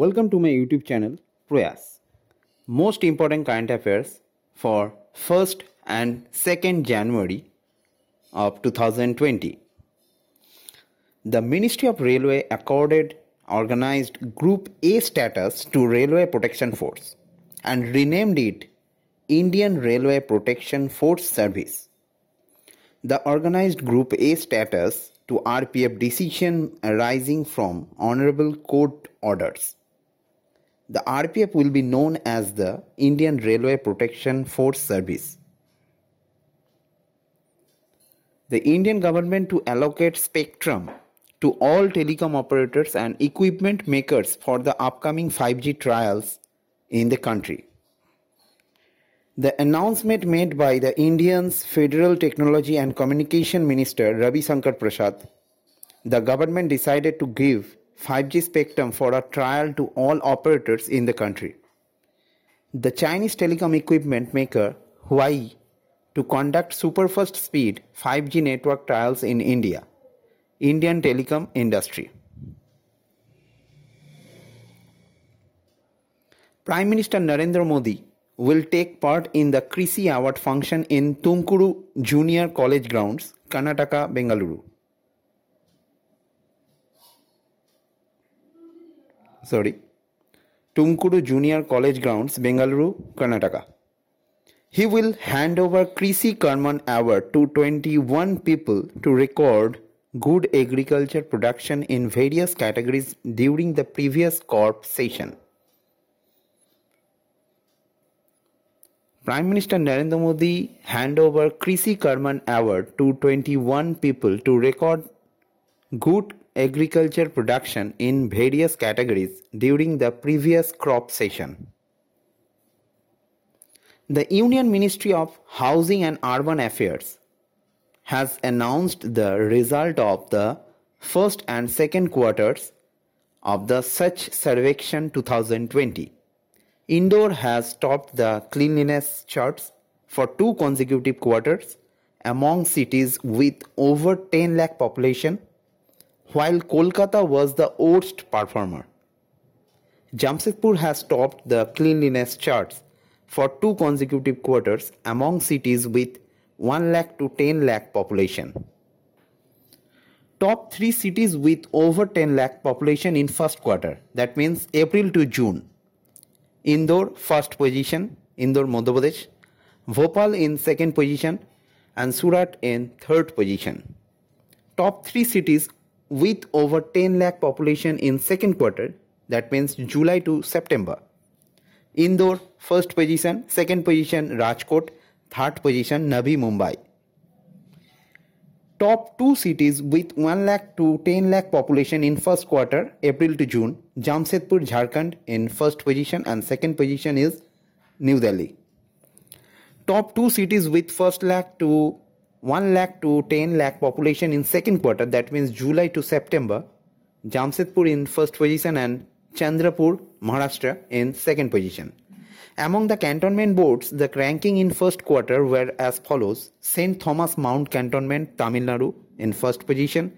Welcome to my YouTube channel Prayas. Most important current affairs for 1st and 2nd January of 2020. The Ministry of Railway accorded organized Group A status to Railway Protection Force and renamed it Indian Railway Protection Force Service. The organized Group A status to RPF decision arising from Honorable Court orders the RPF will be known as the Indian Railway Protection Force Service. The Indian government to allocate spectrum to all telecom operators and equipment makers for the upcoming 5G trials in the country. The announcement made by the Indian's Federal Technology and Communication Minister Ravi Shankar Prasad, the government decided to give 5G spectrum for a trial to all operators in the country. The Chinese telecom equipment maker Huawei to conduct superfast speed 5G network trials in India. Indian telecom industry. Prime Minister Narendra Modi will take part in the Krisi Award function in Tumkuru Junior College grounds, Karnataka, Bengaluru. sorry, Tumkuru Junior College grounds, Bengaluru, Karnataka. He will hand over Krisi Karman Award to 21 people to record good agriculture production in various categories during the previous CORP session. Prime Minister Narendra Modi hand over Krisi Karman Award to 21 people to record good agriculture production in various categories during the previous crop session. The Union Ministry of Housing and Urban Affairs has announced the result of the first and second quarters of the Such Survection 2020. Indore has topped the cleanliness charts for two consecutive quarters among cities with over 10 lakh population while Kolkata was the worst performer. Jamshedpur has topped the cleanliness charts for two consecutive quarters among cities with 1 lakh to 10 lakh population. Top 3 cities with over 10 lakh population in first quarter that means April to June. Indore first position, Indore Madhya Pradesh, Bhopal in second position and Surat in third position. Top 3 cities with over 10 lakh population in second quarter that means July to September. Indore first position, second position Rajkot, third position Navi Mumbai. Top two cities with 1 lakh to 10 lakh population in first quarter April to June Jamshedpur Jharkhand in first position and second position is New Delhi. Top two cities with first lakh to 1 lakh to 10 lakh population in second quarter that means July to September Jamshedpur in first position and Chandrapur Maharashtra in second position among the cantonment boards the ranking in first quarter were as follows St Thomas Mount cantonment Tamil Nadu in first position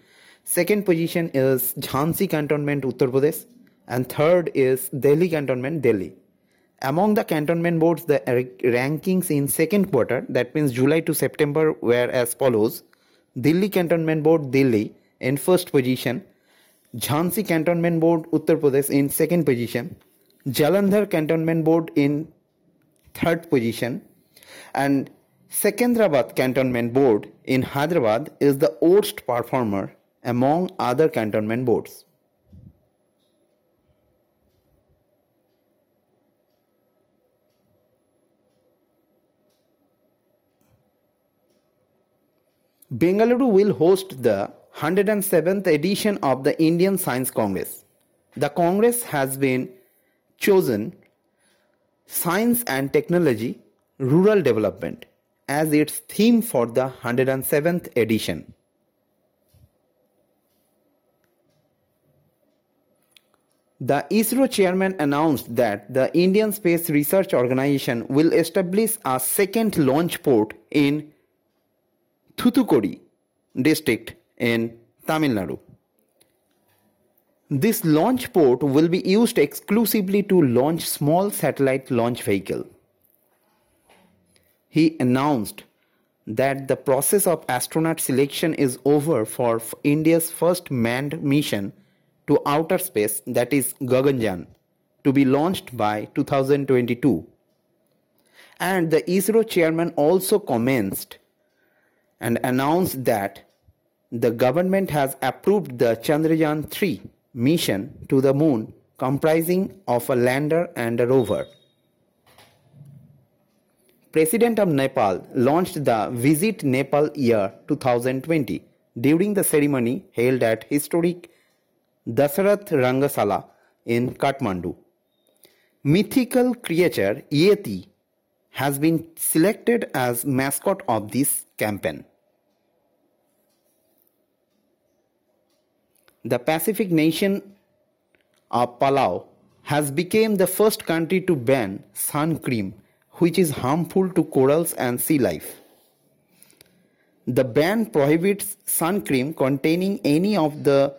second position is Jhansi cantonment Uttar Pradesh and third is Delhi cantonment Delhi among the cantonment boards, the rankings in second quarter, that means July to September, were as follows. Delhi Cantonment Board, Delhi, in first position. Jhansi Cantonment Board, Uttar Pradesh, in second position. Jalandhar Cantonment Board, in third position. And Secunderabad Cantonment Board in Hyderabad is the worst performer among other cantonment boards. Bengaluru will host the 107th edition of the Indian Science Congress. The Congress has been chosen Science and Technology Rural Development as its theme for the 107th edition. The ISRO chairman announced that the Indian Space Research Organization will establish a second launch port in Thuthukodi district in Tamil Nadu. This launch port will be used exclusively to launch small satellite launch vehicle. He announced that the process of astronaut selection is over for India's first manned mission to outer space that is Gaganyaan to be launched by 2022. And the ISRO chairman also commenced and announced that the government has approved the Chandrayaan 3 mission to the moon comprising of a lander and a rover. President of Nepal launched the Visit Nepal Year 2020 during the ceremony held at historic Dasarath Rangasala in Kathmandu. Mythical creature Yeti has been selected as mascot of this campaign. The Pacific nation of Palau has become the first country to ban sun cream, which is harmful to corals and sea life. The ban prohibits sun cream containing any of the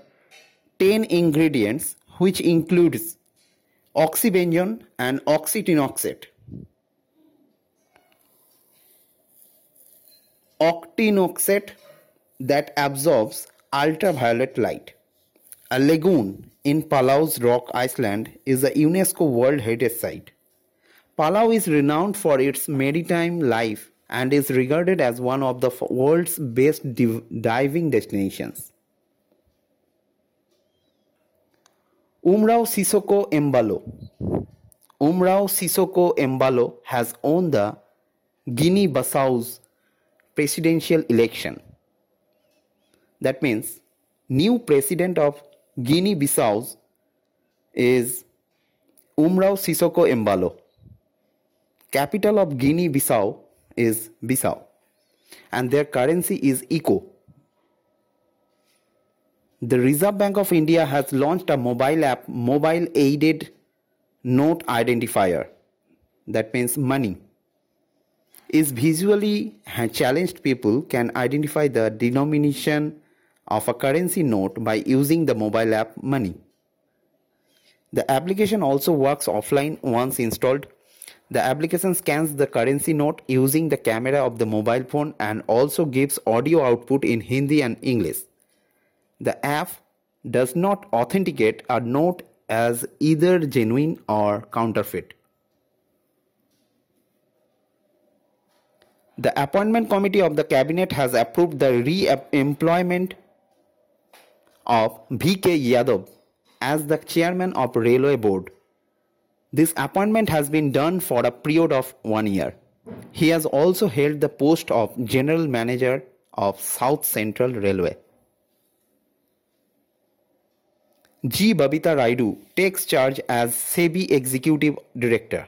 10 ingredients, which includes oxybenzone and oxytinoxate. octinoxate that absorbs ultraviolet light. A lagoon in Palau's Rock Island is a UNESCO World Heritage Site. Palau is renowned for its maritime life and is regarded as one of the world's best div- diving destinations. Umrao Sissoko Embalo Umrao Sissoko Embalo has owned the Guinea Bissau's presidential election. That means new president of Guinea-Bissau is Umrao Sissoko Embalo. Capital of Guinea-Bissau is Bissau and their currency is ECO. The Reserve Bank of India has launched a mobile app, mobile aided note identifier. That means money is visually challenged people can identify the denomination of a currency note by using the mobile app Money. The application also works offline once installed. The application scans the currency note using the camera of the mobile phone and also gives audio output in Hindi and English. The app does not authenticate a note as either genuine or counterfeit. The appointment committee of the cabinet has approved the re-employment of V.K. Yadav as the chairman of railway board. This appointment has been done for a period of one year. He has also held the post of general manager of South Central Railway. G. Babita Raidu takes charge as SEBI executive director.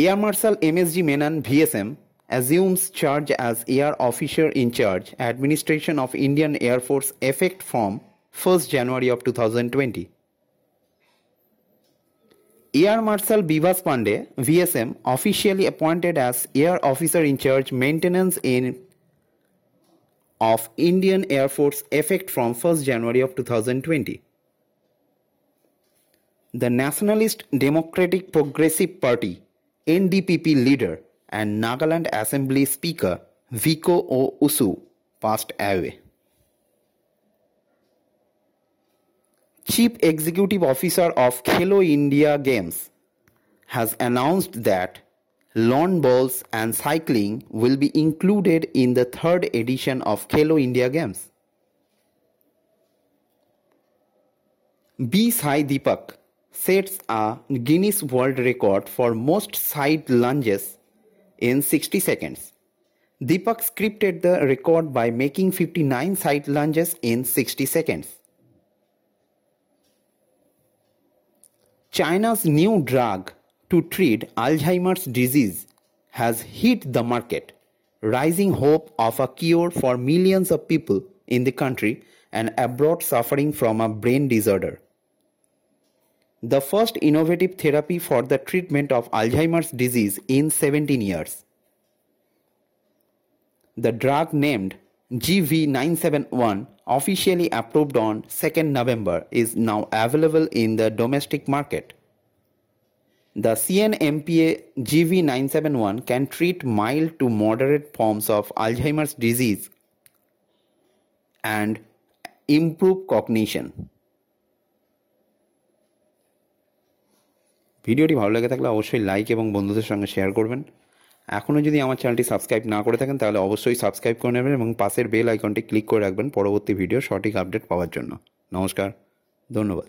Air Marshal MSG Menon VSM assumes charge as Air Officer in Charge, Administration of Indian Air Force effect from 1st January of 2020. Air Marshal Bivas Pandey, VSM, officially appointed as Air Officer in Charge Maintenance in of Indian Air Force effect from 1st January of 2020. The Nationalist Democratic Progressive Party NDPP leader and Nagaland Assembly Speaker Vico O. Usu passed away. Chief Executive Officer of Khelo India Games has announced that lawn bowls and cycling will be included in the third edition of Khelo India Games. B. Sai Deepak sets a Guinness World Record for most side lunges in 60 seconds. Deepak scripted the record by making 59 side lunges in 60 seconds. China's new drug to treat Alzheimer's disease has hit the market, rising hope of a cure for millions of people in the country and abroad suffering from a brain disorder the first innovative therapy for the treatment of Alzheimer's disease in 17 years. The drug named GV971, officially approved on 2nd November, is now available in the domestic market. The CNMPA GV971 can treat mild to moderate forms of Alzheimer's disease and improve cognition. ভিডিওটি ভালো লেগে থাকলে অবশ্যই like এবং বন্ধুদের সঙ্গে share করবেন এখনও যদি আমার চ্যানেলটি সাবস্ক্রাইব না করে থাকেন তাহলে অবশ্যই সাবস্ক্রাইব করে নেবেন এবং পাশের বেল আইকনটি ক্লিক করে রাখবেন পরবর্তী ভিডিও সঠিক আপডেট পাওয়ার জন্য নমস্কার ধন্যবাদ